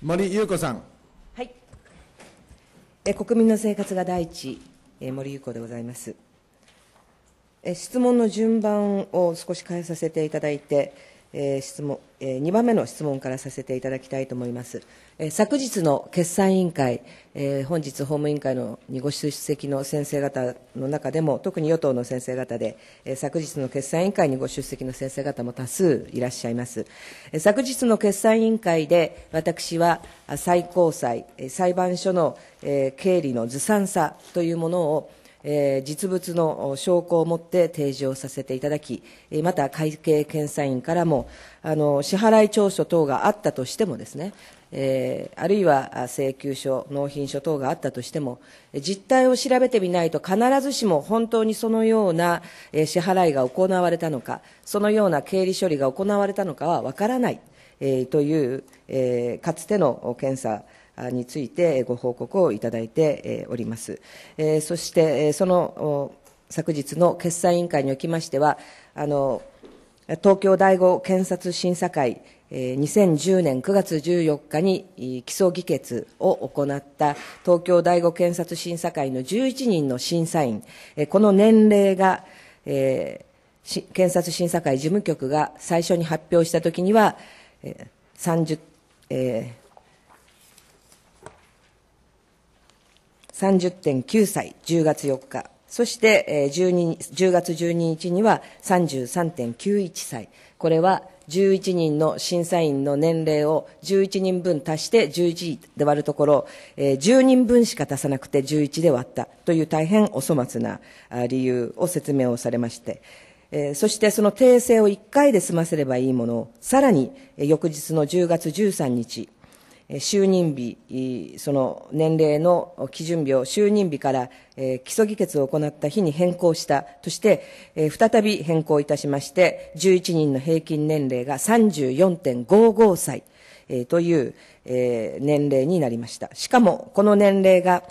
森裕子さん。はい。え国民の生活が第一、え森裕子でございます。え質問の順番を少し変えさせていただいて。えー、質問、えー、2番目の質問からさせていただきたいと思います。えー、昨日の決算委員会、えー、本日法務委員会のにご出席の先生方の中でも、特に与党の先生方で、えー、昨日の決算委員会にご出席の先生方も多数いらっしゃいます。えー、昨日の決算委員会で、私は最高裁、裁判所の、えー、経理のずさんさというものを、え実物の証拠をもって提示をさせていただき、また会計検査院からも、あの支払い調書等があったとしてもですね、えー、あるいは請求書、納品書等があったとしても、実態を調べてみないと、必ずしも本当にそのような支払いが行われたのか、そのような経理処理が行われたのかは分からない、えー、という、えー、かつての検査、についてご報告をいただいております。そして、その昨日の決算委員会におきましては、あの東京第五検察審査会、2010年9月14日に起訴議決を行った東京第五検察審査会の11人の審査員、この年齢が、えー、検察審査会事務局が最初に発表したときには、30、えー30.9歳、10月4日、そして、えー、1 0月12日には33.91歳、これは11人の審査員の年齢を11人分足して11で割るところ、え10人分しか足さなくて11で割ったという大変お粗末な理由を説明をされまして、えそしてその訂正を1回で済ませればいいものを、さらに、え翌日の10月13日、就任日、その年齢の基準日を就任日から基礎議決を行った日に変更したとして、再び変更いたしまして、11人の平均年齢が34.55歳という年齢になりました。しかも、この年齢が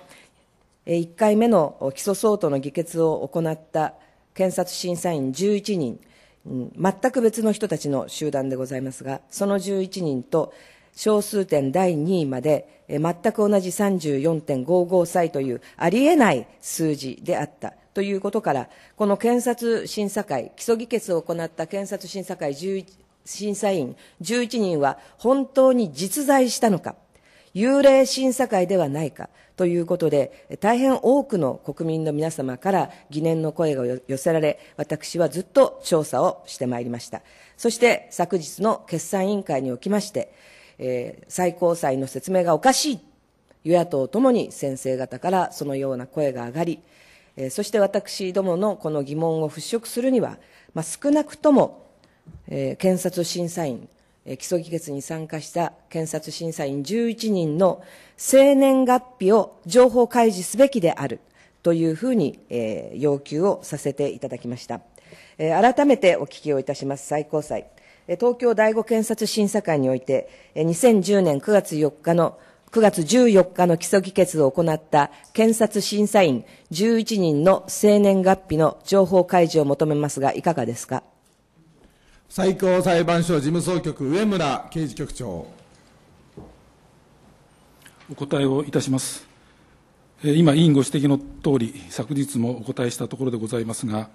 1回目の起訴相当の議決を行った検察審査員11人、全く別の人たちの集団でございますが、その11人と、小数点第2位まで、え全く同じ34.55歳というありえない数字であったということから、この検察審査会、基礎議決を行った検察審査会11審査員11人は本当に実在したのか、幽霊審査会ではないかということで、大変多くの国民の皆様から疑念の声が寄せられ、私はずっと調査をしてまいりました。そして昨日の決算委員会におきまして、えー、最高裁の説明がおかしい。与野党ともに先生方からそのような声が上がり、えー、そして私どものこの疑問を払拭するには、まあ、少なくとも、えー、検察審査員、えー、起訴議決に参加した検察審査員11人の生年月日を情報開示すべきであるというふうに、えー、要求をさせていただきました。え改めてお聞きをいたします、最高裁。東京第五検察審査会において、2010年9月4日の9月14日の起訴議決を行った検察審査員11人の生年月日の情報開示を求めますが、いかがですか。最高裁判所事務総局、上村刑事局長。お答えをいたします。今、委員ご指摘の通り、昨日もお答えしたところでございますが、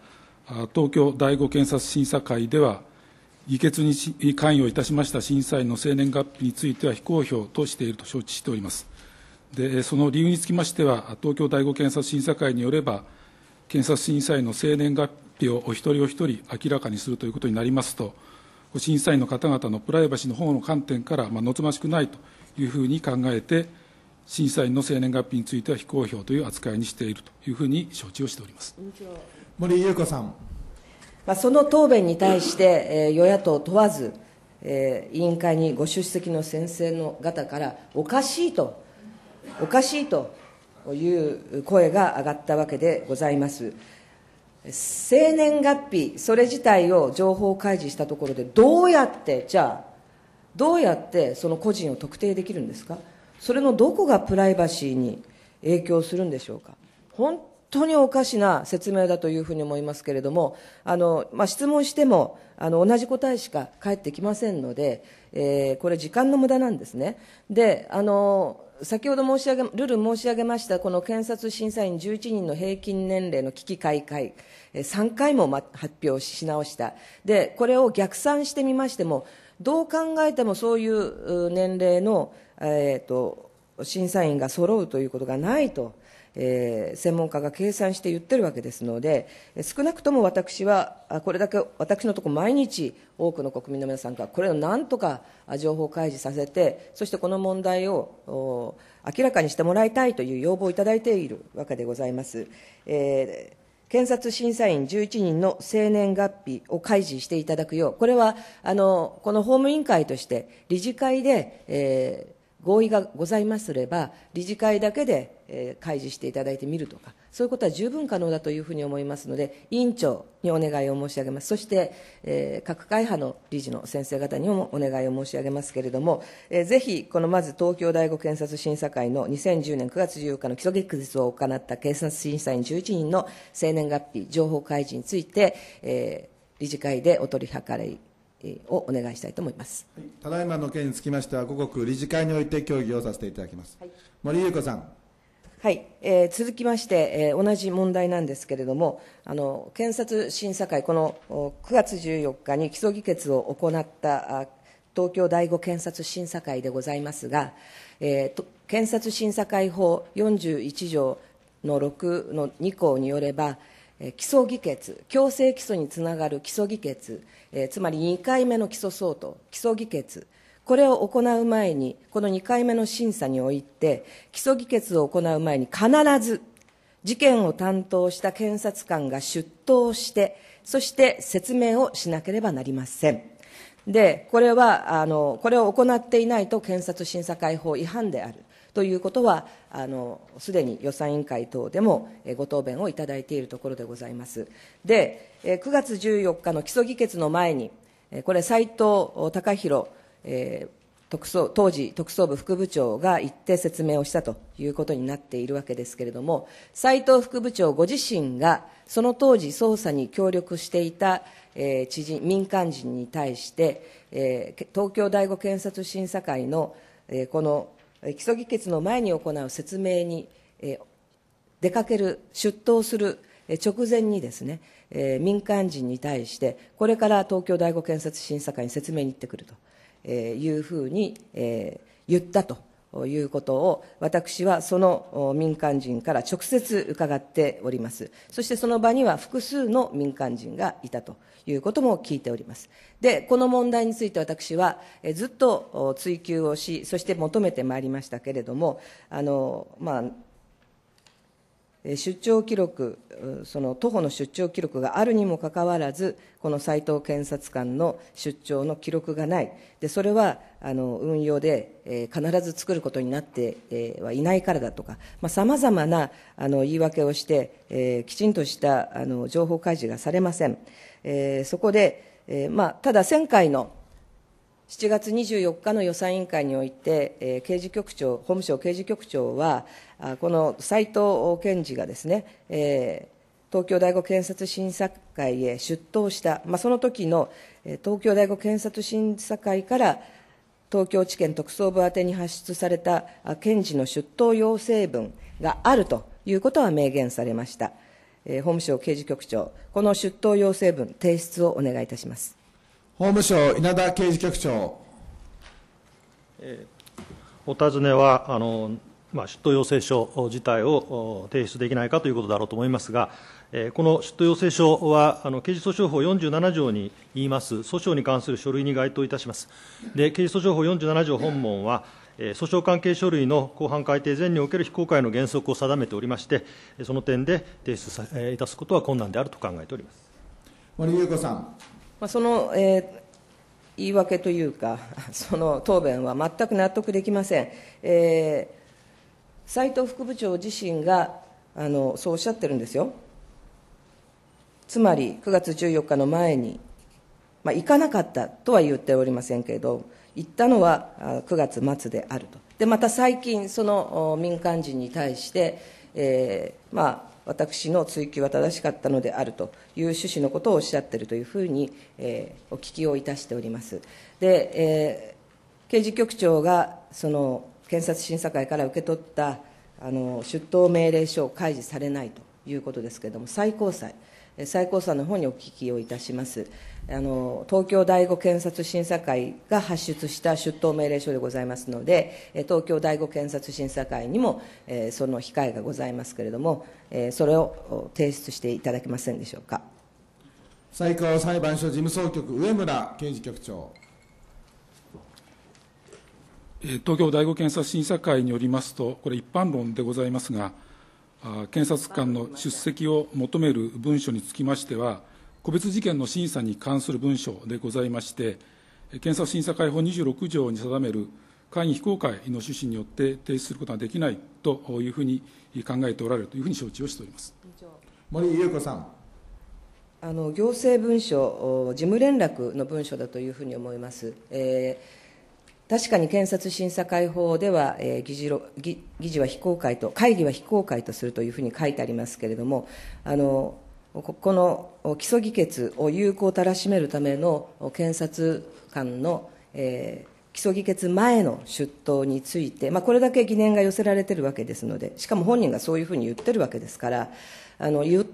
東京第五検察審査会では、議決に関与いたしました審査員の生年月日については非公表としていると承知しております。でその理由につきましては、東京第五検察審査会によれば、検察審査員の生年月日をお一人お一人明らかにするということになりますと、審査員の方々のプライバシーの保護の観点から、まあ、望ましくないというふうに考えて、審査員の生年月日については非公表という扱いにしているというふうに承知をしております森裕子さん。まあ、その答弁に対して、えー、与野党問わず、えー、委員会にご出席の先生の方から、おかしいと、おかしいという声が上がったわけでございます。生年月日、それ自体を情報開示したところで、どうやって、じゃあ、どうやってその個人を特定できるんですか、それのどこがプライバシーに影響するんでしょうか。本当におかしな説明だというふうに思いますけれども、あのまあ、質問してもあの同じ答えしか返ってきませんので、えー、これ、時間の無駄なんですね。であの先ほど申し上げルール申し上げました、この検察審査員11人の平均年齢の危機開会、3回も発表し直した、でこれを逆算してみましても、どう考えてもそういう年齢の、えーと、と審査員が揃うということがないと。えー、専門家が計算して言ってるわけですので、少なくとも私は、これだけ私のところ、毎日、多くの国民の皆さんが、これをなんとか情報開示させて、そしてこの問題を明らかにしてもらいたいという要望をいただいているわけでございます。えー検察審査員11人の生年月日を開示していただくよう、これはあのこの法務委員会として、理事会で、え合意がございますれば、理事会だけで、え開示していただいてみるとか、そういうことは十分可能だというふうに思いますので、委員長にお願いを申し上げます、そして、えー、各会派の理事の先生方にもお願いを申し上げますけれども、えー、ぜひ、このまず東京第五検察審査会の2010年9月14日の基礎月決を行った警察審査員11人の生年月日、情報開示について、えー、理事会でお取り計らいをお願いしたいと思います、はい、ただいまの件につきましては、五国理事会において協議をさせていただきます。はい、森裕子さんはい、えー、続きまして、えー、同じ問題なんですけれども、あの検察審査会、この9月14日に起訴議決を行った東京第五検察審査会でございますが、えー、検察審査会法41条の6の2項によれば、起訴議決、強制起訴につながる起訴議決、えー、つまり2回目の起訴相当、起訴議決、これを行う前に、この2回目の審査において、起訴議決を行う前に必ず、事件を担当した検察官が出頭して、そして説明をしなければなりません。で、これは、あの、これを行っていないと検察審査会法違反である。ということは、あのすでに予算委員会等でもご答弁をいただいているところでございます。で、9月14日の基礎議決の前に、これ、斉藤隆弘、えー特捜当時、特捜部副部長が行って説明をしたということになっているわけですけれども、斉藤副部長ご自身が、その当時、捜査に協力していた、えー、知人、民間人に対して、えー、東京第五検察審査会の、えー、この基礎議決の前に行う説明に、え出かける、出頭する直前にですね、え民間人に対して、これから東京第五建設審査会に説明に行ってくるというふうに、え言ったと。いうことを、私はその民間人から直接伺っております。そしてその場には複数の民間人がいたということも聞いております。で、この問題について私はずっと追及をし、そして求めてまいりましたけれども、あの、まあ、出張記録、その徒歩の出張記録があるにもかかわらず、この斉藤検察官の出張の記録がない、でそれはあの運用で、えー、必ず作ることになって、えー、はいないからだとか、さまざ、あ、まなあの言い訳をして、えー、きちんとしたあの情報開示がされません。えー、そこで、えーまあ、ただ、前回の7月24日の予算委員会において、え刑事局長、法務省刑事局長は、あこの斎藤検事がですね、え東京第五検察審査会へ出頭した、まあ、その時の、え東京第五検察審査会から東京地検特捜部宛てに発出された検事の出頭要請文があるということは明言されました。え法務省刑事局長、この出頭要請文、提出をお願いいたします。法務省稲田刑事局長。お尋ねは、あのまあ、出頭要請書自体を提出できないかということだろうと思いますが、この出頭要請書は、あの刑事訴訟法47条に言います、訴訟に関する書類に該当いたします。で刑事訴訟法47条本門は、訴訟関係書類の公判改定前における非公開の原則を定めておりまして、その点で提出いたすことは困難であると考えております森裕子さん。まあ、その、えー、言い訳というか、その答弁は全く納得できません。えー斉藤副部長自身があのそうおっしゃってるんですよ。つまり、9月14日の前に、まあ、行かなかったとは言っておりませんけれど、行ったのは9月末であると。で、また最近、その民間人に対して、えー、まあ、私の追及は正しかったのであるという趣旨のことをおっしゃっているというふうに、えー、お聞きをいたしております。で、えー、刑事局長がその検察審査会から受け取ったあの出頭命令書を開示されないということですけれども、最高裁。最高裁の方にお聞きをいたしますあの東京第5検察審査会が発出した出頭命令書でございますので東京第5検察審査会にも、えー、その控えがございますけれども、えー、それを提出していただけませんでしょうか最高裁判所事務総局上村刑事局長東京第5検察審査会によりますとこれ一般論でございますが検察官の出席を求める文書につきましては、個別事件の審査に関する文書でございまして、検察審査会法26条に定める会議非公開の趣旨によって提出することができないというふうに考えておられるというふうに承知をしております森裕子さん。あの行政文書、事務連絡の文書だというふうに思います。えー確かに検察審査会法では、えー、議事議議事は非公開と、会議は非公開とするというふうに書いてありますけれども、あのこの基礎議決を有効たらしめるための検察官の、えー起議決前の出頭について、まあ、これだけ疑念が寄せられているわけですので、しかも本人がそういうふうに言ってるわけですから、あの言っ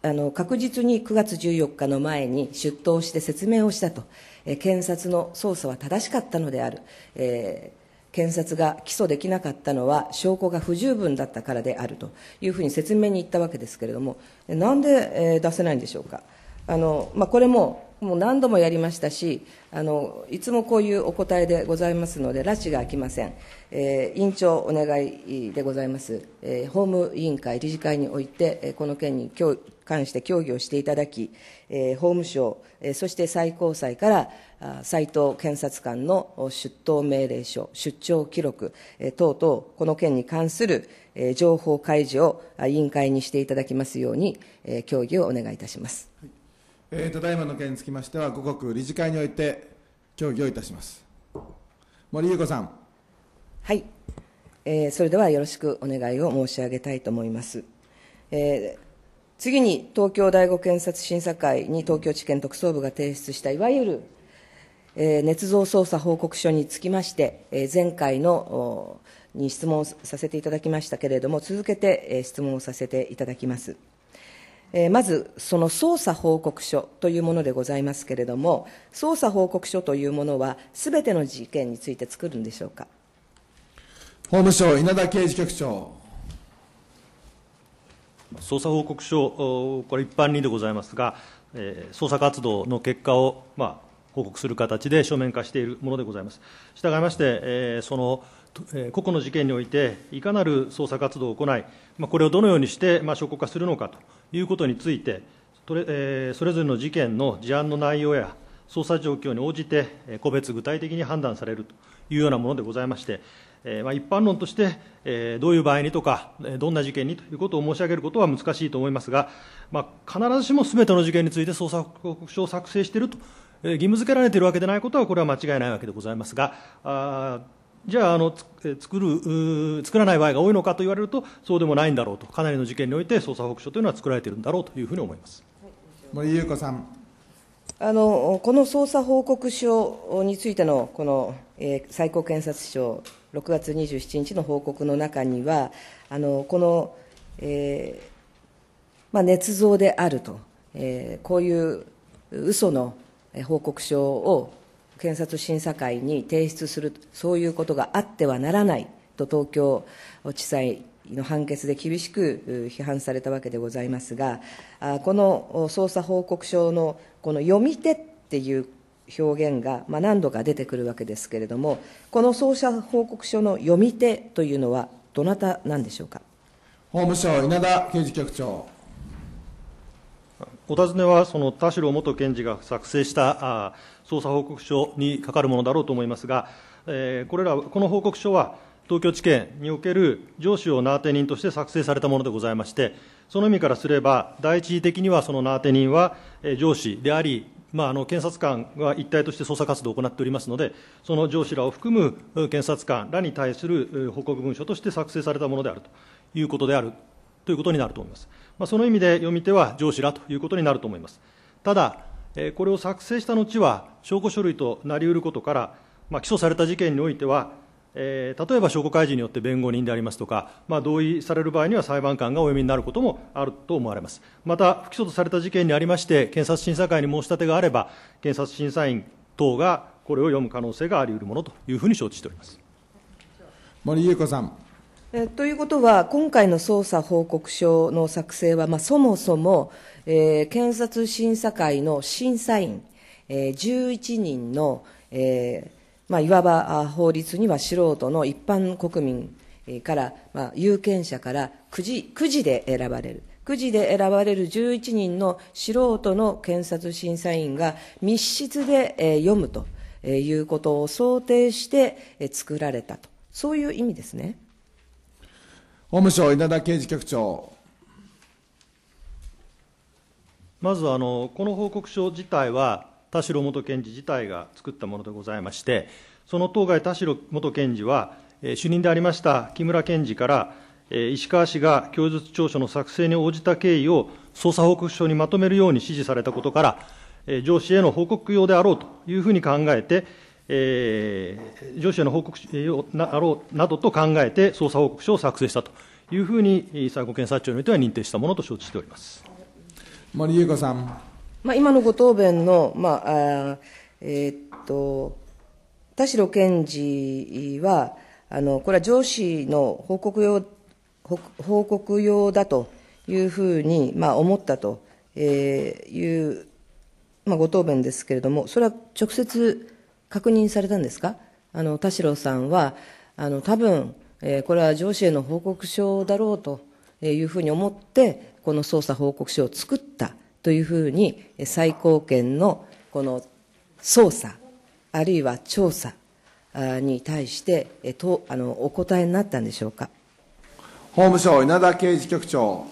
あの確実に9月14日の前に出頭して説明をしたと、え検察の捜査は正しかったのである、えー、検察が起訴できなかったのは証拠が不十分だったからであるというふうに説明に言ったわけですけれども、なんで、えー、出せないんでしょうか。あのまあ、これももう何度もやりましたしあの、いつもこういうお答えでございますので、拉致が開きません、えー、委員長、お願いでございます、えー、法務委員会、理事会において、えー、この件に協関して協議をしていただき、えー、法務省、えー、そして最高裁から斎藤検察官の出頭命令書、出張記録、えー、等々、この件に関する、えー、情報開示を委員会にしていただきますように、えー、協議をお願いいたします。はいえー、ただいまの件につきましては、五国理事会において協議をいたします。森裕子さん。はい、えー、それではよろしくお願いを申し上げたいと思います。えー次に東京第五検察審査会に東京地検特捜部が提出したいわゆる、えー、捏造捜査報告書につきまして、えー、前回のに質問させていただきましたけれども、続けて、えー、質問をさせていただきます。えー、まず、その捜査報告書というものでございますけれども、捜査報告書というものは、すべての事件について作るんでしょうか。法務省稲田刑事局長。捜査報告書、これ、一般にでございますが、捜査活動の結果を報告する形で書面化しているものでございます。したがいまして、その個々の事件において、いかなる捜査活動を行い、これをどのようにして証拠化するのかということについて、それぞれの事件の事案の内容や、捜査状況に応じて、個別具体的に判断されるというようなものでございまして、えまあ、一般論として、えどういう場合にとか、どんな事件にということを申し上げることは難しいと思いますが、まあ、必ずしもすべての事件について捜査報告書を作成していると、え義務付けられているわけでないことは、これは間違いないわけでございますが、あじゃああの作る作らない場合が多いのかと言われると、そうでもないんだろうと、かなりの事件において捜査報告書というのは作られているんだろうというふうに思います。森優子さんあのこの捜査報告書についてのこの、えー、最高検察庁6月27日の報告の中には、あのこの、えーまあ、捏造であると、えー、こういう嘘の報告書を検察審査会に提出する、そういうことがあってはならないと、東京地裁の判決で厳しく批判されたわけでございますが、この捜査報告書のこの読み手っていう表現が、まあ、何度か出てくるわけですけれども、この捜査報告書の読み手というのは、どなたなんでしょうか法務省、稲田刑事局長。お尋ねは、その田代元検事が作成したあ捜査報告書にかかるものだろうと思いますが、えー、これらこの報告書は、東京地検における上司を名当て人として作成されたものでございまして、その意味からすれば、第一義的にはその名当て人は上司であり、まあ、あの検察官は一体として捜査活動を行っておりますので、その上司らを含む検察官らに対する報告文書として作成されたものであるということであるということになると思います。まあ、その意味で読み手は上司らということになると思います。ただ、これを作成した後は、証拠書類となりうることから、まあ、起訴された事件においては、えー、例えば証拠開示によって弁護人でありますとか、まあ、同意される場合には裁判官がお読みになることもあると思われます。また、不起訴とされた事件にありまして、検察審査会に申し立てがあれば、検察審査員等がこれを読む可能性があり得るものというふうに承知しております。森裕子さん。えということは、今回の捜査報告書の作成は、まあ、そもそも、えー、検察審査会の審査員、えー、11人の、えー、まあ、いわば法律には素人の一般国民から、まあ、有権者からくじくじで選ばれる。くじで選ばれる11人の素人の検察審査員が密室で、え読むということを想定して、え作られたと、そういう意味ですね。法務省稲田刑事局長。まずあのこの報告書自体は田代元検事自体が作ったものでございまして、その当該田代元検事は、主任でありました木村検事から、石川氏が供述調書の作成に応じた経緯を捜査報告書にまとめるように指示されたことから、上司への報告用であろうというふうに考えて、えー、上司への報告用なあろうなどと考えて、捜査報告書を作成したというふうに、最高検察庁においては認定したものと承知しております。森裕子さん。まあ、今のご答弁の、まあ、えー、っと、田代検事は、あの、これは上司の報告用、報告用だというふうに、まあ、思ったと、えいう、まあ、ご答弁ですけれども、それは直接確認されたんですかあの、田代さんは、あの、多分、えー、これは上司への報告書だろうというふうに思って、この捜査報告書を作った。というふうに最高権のこの捜査あるいは調査に対してとあのお答えになったんでしょうか法務省稲田刑事局長、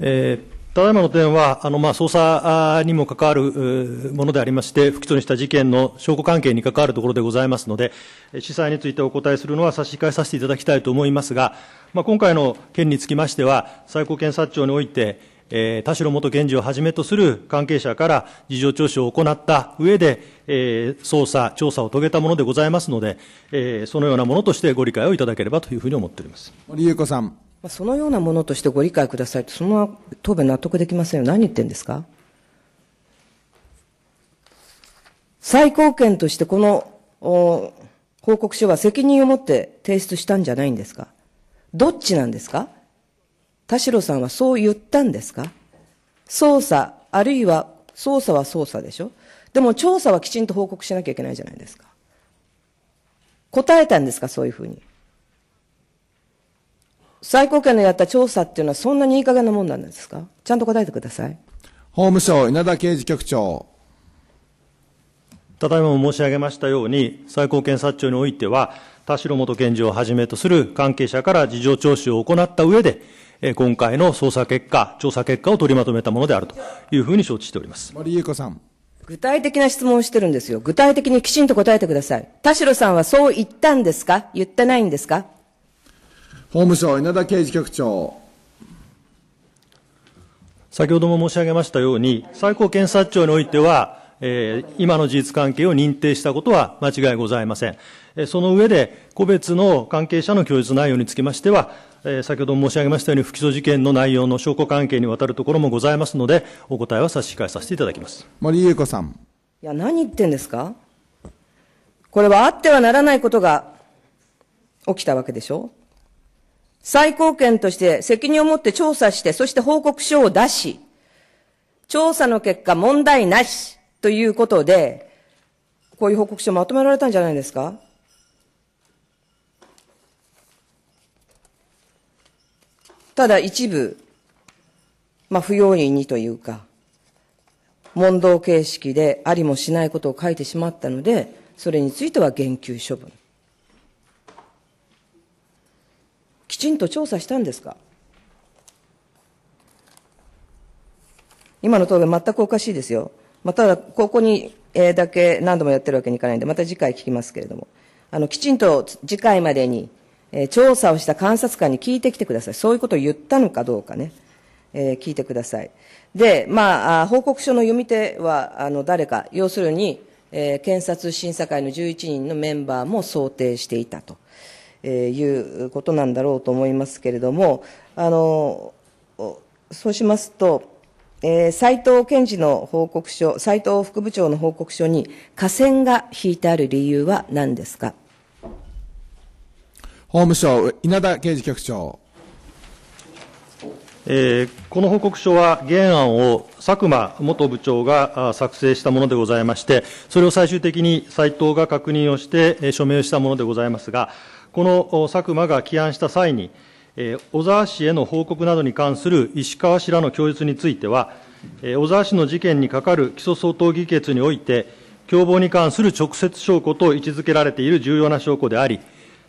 えーただいまの点は、あのまあ捜査にも関わるものでありまして、不起訴にした事件の証拠関係に関わるところでございますので、司祭についてお答えするのは差し控えさせていただきたいと思いますが、まあ、今回の件につきましては、最高検察庁において、えー、田代元検事をはじめとする関係者から事情聴取を行った上で、えー、捜査、調査を遂げたものでございますので、えー、そのようなものとしてご理解をいただければというふうに思っております。森子さんそのようなものとしてご理解くださいと、その答弁納得できませんよ。何言ってんですか最高権としてこの報告書は責任を持って提出したんじゃないんですかどっちなんですか田代さんはそう言ったんですか捜査、あるいは捜査は捜査でしょでも調査はきちんと報告しなきゃいけないじゃないですか。答えたんですかそういうふうに。最高権のやった調査っていうのはそんなにいい加減なもんなんですかちゃんと答えてください。法務省稲田刑事局長。ただいま申し上げましたように、最高検察庁においては、田代元検事をはじめとする関係者から事情聴取を行った上で、今回の捜査結果、調査結果を取りまとめたものであるというふうに承知しております。森優子さん。具体的な質問をしてるんですよ。具体的にきちんと答えてください。田代さんはそう言ったんですか言ってないんですか法務省稲田刑事局長。先ほども申し上げましたように、最高検察庁においては、えー、今の事実関係を認定したことは間違いございません。えその上で、個別の関係者の供述内容につきましては、え先ほど申し上げましたように、不起訴事件の内容の証拠関係にわたるところもございますので、お答えは差し控えさせていただきます。森裕子さん。いや、何言ってんですかこれはあってはならないことが起きたわけでしょ最高権として責任を持って調査して、そして報告書を出し、調査の結果問題なしということで、こういう報告書まとめられたんじゃないですかただ一部、まあ不用意にというか、問答形式でありもしないことを書いてしまったので、それについては言及処分。きちんと調査したんですか今の答弁全くおかしいですよ。まあ、ただ、ここに、えだけ何度もやってるわけにいかないんで、また次回聞きますけれども。あの、きちんと次回までに、えー、調査をした監察官に聞いてきてください。そういうことを言ったのかどうかね。えー、聞いてください。で、まあ、報告書の読み手は、あの、誰か、要するに、えー、検察審査会の11人のメンバーも想定していたと。えいうことなんだろうと思いますけれども、あのそうしますと、えー、藤健事の報告書、斎藤副部長の報告書に、下線が引いてある理由は何ですか。法務省、稲田刑事局長。えー、この報告書は原案を佐久間元部長が作成したものでございまして、それを最終的に斎藤が確認をして、え署名したものでございますが、この佐久間が起案した際に、小沢氏への報告などに関する石川氏らの供述については、小沢氏の事件にかかる起訴相当議決において、共謀に関する直接証拠と位置づけられている重要な証拠であり、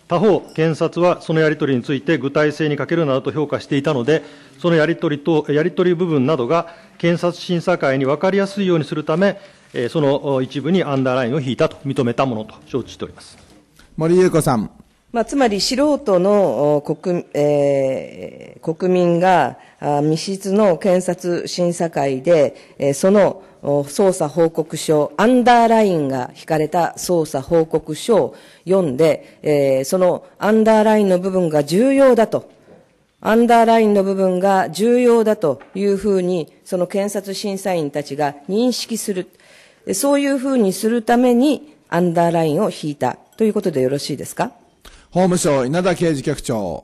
他方、検察はそのやり取りについて具体性に欠けるなどと評価していたので、そのやり取りと、やり取り部分などが検察審査会に分かりやすいようにするため、その一部にアンダーラインを引いたと認めたものと承知しております。森裕子さん。まあ、つまり素人の国,、えー、国民が密室の検察審査会で、えー、その捜査報告書、アンダーラインが引かれた捜査報告書を読んで、えー、そのアンダーラインの部分が重要だと。アンダーラインの部分が重要だというふうに、その検察審査員たちが認識する。そういうふうにするために、アンダーラインを引いたということでよろしいですか法務省稲田刑事局長。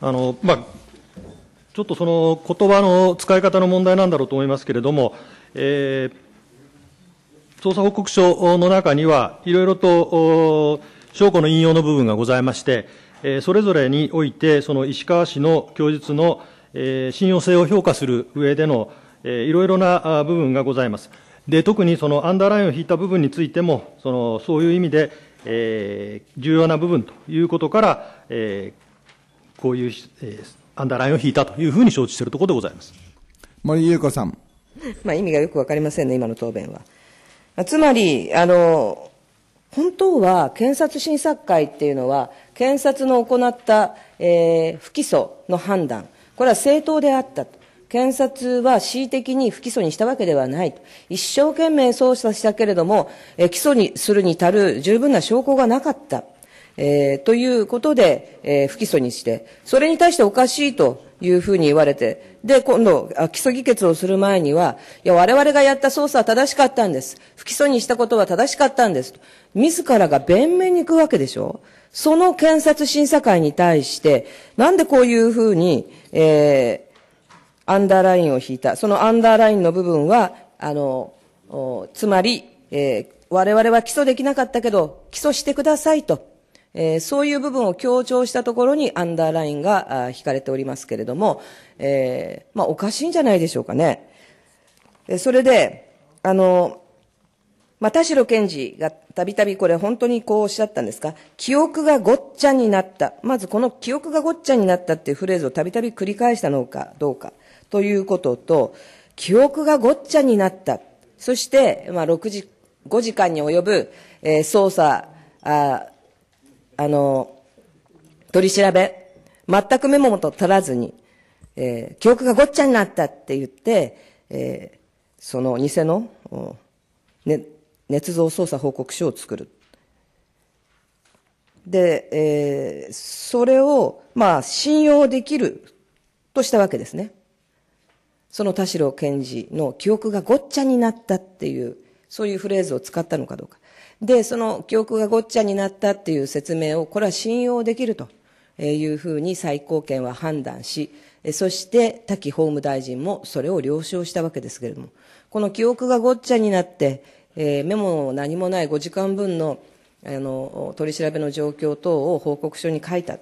あの、まあ、ちょっとその言葉の使い方の問題なんだろうと思いますけれども、えー、捜査報告書の中には、いろいろと証拠の引用の部分がございまして、えー、それぞれにおいて、その石川氏の供述の、えー、信用性を評価する上での、えー、いろいろな部分がございます。で特にそのアンダーラインを引いた部分についても、そのそういう意味で、重要な部分ということから、こういうアンダーラインを引いたというふうに承知しているところでございます。森裕子さん。まあ、意味がよくわかりませんね、今の答弁は。つまり、あの、本当は検察審査会っていうのは、検察の行った、えー、不起訴の判断、これは正当であったと。検察は恣意的に不起訴にしたわけではないと。一生懸命捜査したけれども、え起訴にするに足る十分な証拠がなかった。えー、ということで、えー、不起訴にして、それに対しておかしいというふうに言われて、で、今度、起訴議決をする前には、いや、我々がやった捜査は正しかったんです。不起訴にしたことは正しかったんです。自らが弁明に行くわけでしょその検察審査会に対して、なんでこういうふうに、えー、アンダーラインを引いた。そのアンダーラインの部分は、あの、つまり、えー、我々は起訴できなかったけど、起訴してくださいと、えー、そういう部分を強調したところにアンダーラインが引かれておりますけれども、えー、まあ、おかしいんじゃないでしょうかね。えそれで、あの、まあ、田代検事がたびたびこれ本当にこうおっしゃったんですか記憶がごっちゃになった。まずこの記憶がごっちゃになったっていうフレーズをたびたび繰り返したのかどうか。ということと、記憶がごっちゃになった。そして、まあ、6時、5時間に及ぶ、えー、捜査、あ、あの、取り調べ、全くメモもと取らずに、えー、記憶がごっちゃになったって言って、えー、その偽の、ね、捏造捜査報告書を作る。で、えー、それを、まあ、信用できるとしたわけですね。その田代賢治の記憶がごっちゃになったっていう、そういうフレーズを使ったのかどうか。で、その記憶がごっちゃになったっていう説明を、これは信用できるというふうに最高検は判断し、そして滝法務大臣もそれを了承したわけですけれども、この記憶がごっちゃになって、えー、メモ何もない5時間分のあの取り調べの状況等を報告書に書いた、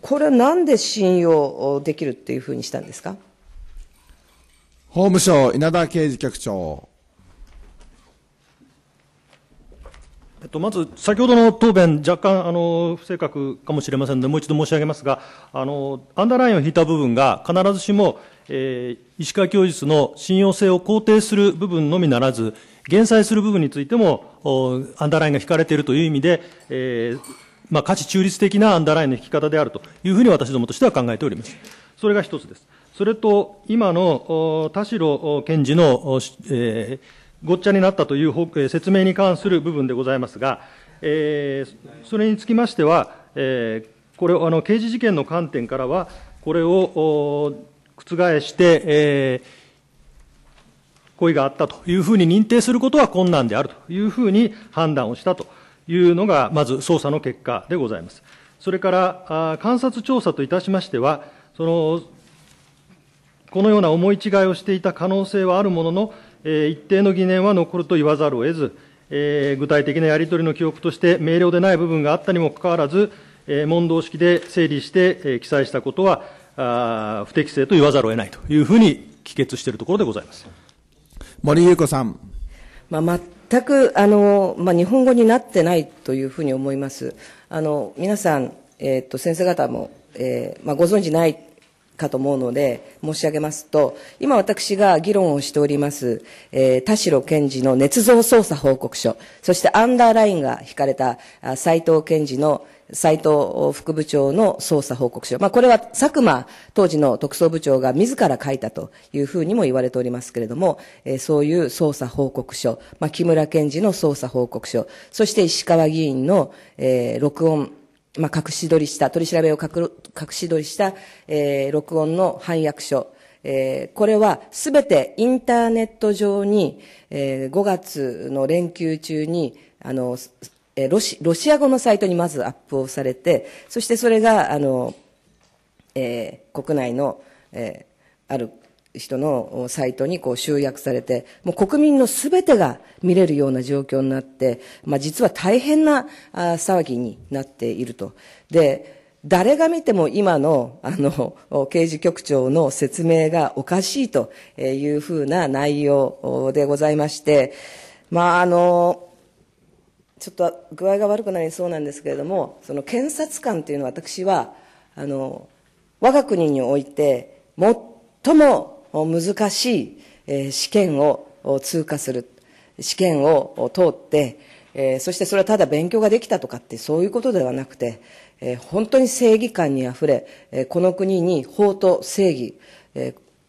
これはなんで信用できるっていうふうにしたんですか。法務省稲田刑事局長。えっと、まず、先ほどの答弁、若干あの不正確かもしれませんので、もう一度申し上げますが、あのアンダーラインを引いた部分が、必ずしも、えー、石川教授の信用性を肯定する部分のみならず、減災する部分についても、アンダーラインが引かれているという意味で、えーまあ、価値中立的なアンダーラインの引き方であるというふうに私どもとしては考えております。それが一つです。それと今の田代検事の、えごっちゃになったという説明に関する部分でございますが、えそれにつきましては、えこれをあの刑事事件の観点からは、これを覆して、え故意があったというふうに認定することは困難であるというふうに判断をしたというのが、まず捜査の結果でございます。それから、監察調査といたしましては、そのこのような思い違いをしていた可能性はあるものの、一定の疑念は残ると言わざるを得ず、具体的なやり取りの記憶として明瞭でない部分があったにもかかわらず、問答式で整理して記載したことは、不適正と言わざるを得ないというふうに帰結しているところでございます。森裕子さん。まあ、全く、あの、まあ、日本語になってないというふうに思います。あの、皆さん、えっ、ー、と、先生方も、えー、まあ、ご存じないかと思うので申し上げますと、今私が議論をしております、えー、田代検事の捏造捜査報告書、そしてアンダーラインが引かれた斎藤検事の斉藤副部長の捜査報告書。まあ、これは佐久間当時の特捜部長が自ら書いたというふうにも言われておりますけれども、えー、そういう捜査報告書、まあ、木村検事の捜査報告書、そして石川議員の、えー、録音まあ、隠し撮りした、取り調べを隠し撮りした、えー、録音の反訳書、えー、これはすべてインターネット上に、えー、5月の連休中に、あの、えー、ロシ、ロシア語のサイトにまずアップをされて、そしてそれが、あの、えー、国内の、えー、ある人のサイトにこう集約されて、もう国民のすべてが見れるような状況になって、まあ、実は大変な騒ぎになっていると。で、誰が見ても今の、あの、刑事局長の説明がおかしいというふうな内容でございまして、まあ、あの、ちょっと具合が悪くなりそうなんですけれども、その検察官というのは私は、あの、我が国において最も難しい試験を通過する、試験を通って、そしてそれはただ勉強ができたとかってそういうことではなくて、本当に正義感にあふれ、この国に法と正義、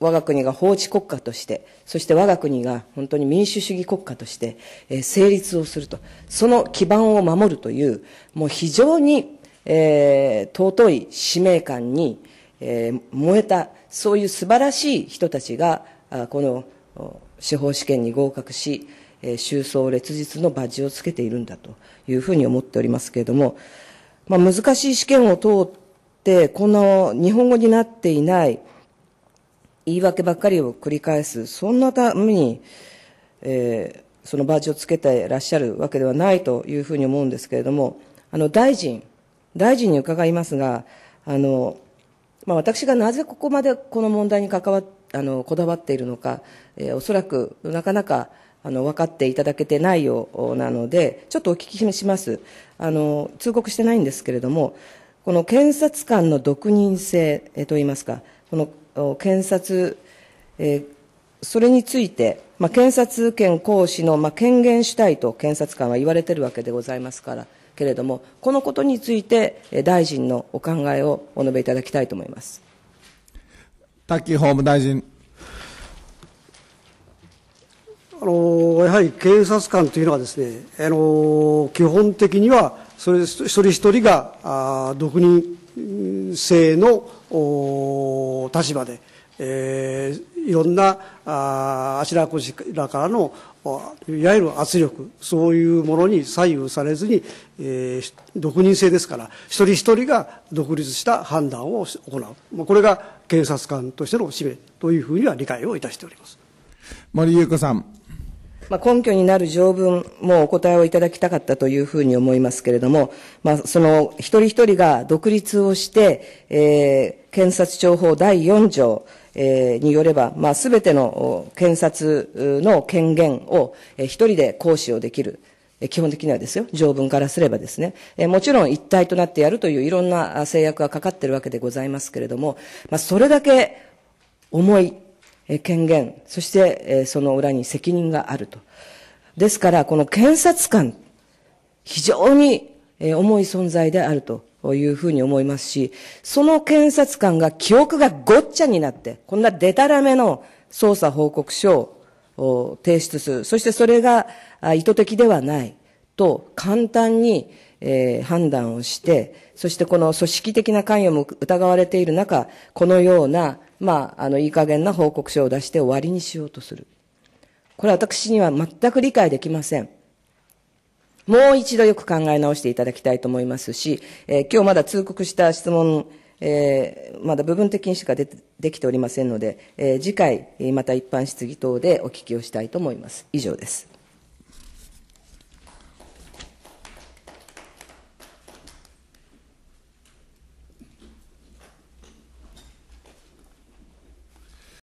我が国が法治国家として、そして我が国が本当に民主主義国家として、え成立をすると、その基盤を守るという、もう非常に、えー、尊い使命感に、えー、燃えた、そういう素晴らしい人たちが、あこの司法試験に合格し、えー、列僧日のバッジをつけているんだというふうに思っておりますけれども、まあ、難しい試験を通って、この日本語になっていない言い訳ばっかりを繰り返す、そんなために、えー、そのバッジをつけてらっしゃるわけではないというふうに思うんですけれども、あの、大臣、大臣に伺いますが、あの、まあ、私がなぜここまでこの問題に関わあのこだわっているのか、えー、おそらくなかなかあの分かっていただけてないようなので、ちょっとお聞きしますあの、通告してないんですけれども、この検察官の独任性といいますか、この検察、えー、それについて、まあ、検察権行使の、まあ、権限主体と検察官は言われてるわけでございますから。けれども、このことについて大臣のお考えをお述べいただきたいと思います。滝法務大臣。あのやはり警察官というのはですね、あの基本的にはそれ一人一人があ独任性の立場で、えー、いろんなああちらこちらからのいわゆる圧力そういうものに左右されずに、えー、独任性ですから一人一人が独立した判断を行う、まあ、これが検察官としての使命というふうには理解をいたしております森裕子さんまあ、根拠になる条文もお答えをいただきたかったというふうに思いますけれども、まあ、その一人一人が独立をして、え検察庁法第4条、えによれば、まあ、すべての検察の権限を、え一人で行使をできる。基本的にはですよ、条文からすればですね、えもちろん一体となってやるといういろんな制約がかかっているわけでございますけれども、まあ、それだけ重い、え権限、そして、えその裏に責任があると。ですから、この検察官、非常に、え重い存在であるとというふうに思いますし、その検察官が記憶がごっちゃになって、こんなデタラメの捜査報告書を提出する。そしてそれが意図的ではないと簡単に、えー、判断をして、そしてこの組織的な関与も疑われている中、このような、まあ、あの、いい加減な報告書を出して終わりにしようとする。これは私には全く理解できません。もう一度よく考え直していただきたいと思いますし、えー、今日まだ通告した質問、えー、まだ部分的にしかでできておりませんので、えー、次回、また一般質疑等でお聞きをしたいと思います。以上です。